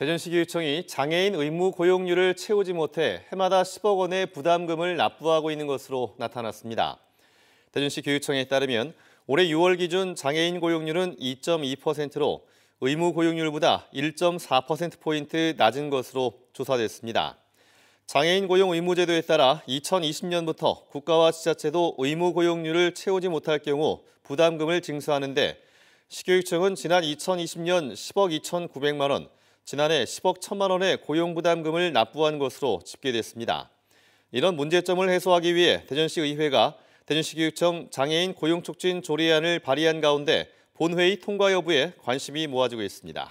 대전시교육청이 장애인 의무 고용률을 채우지 못해 해마다 10억 원의 부담금을 납부하고 있는 것으로 나타났습니다. 대전시 교육청에 따르면 올해 6월 기준 장애인 고용률은 2.2%로 의무 고용률보다 1.4%포인트 낮은 것으로 조사됐습니다. 장애인 고용 의무제도에 따라 2020년부터 국가와 지자체도 의무 고용률을 채우지 못할 경우 부담금을 징수하는데 시교육청은 지난 2020년 10억 2,900만 원, 지난해 10억 1천만 원의 고용부담금을 납부한 것으로 집계됐습니다. 이런 문제점을 해소하기 위해 대전시의회가 대전시교육청 장애인 고용촉진 조례안을 발의한 가운데 본회의 통과 여부에 관심이 모아지고 있습니다.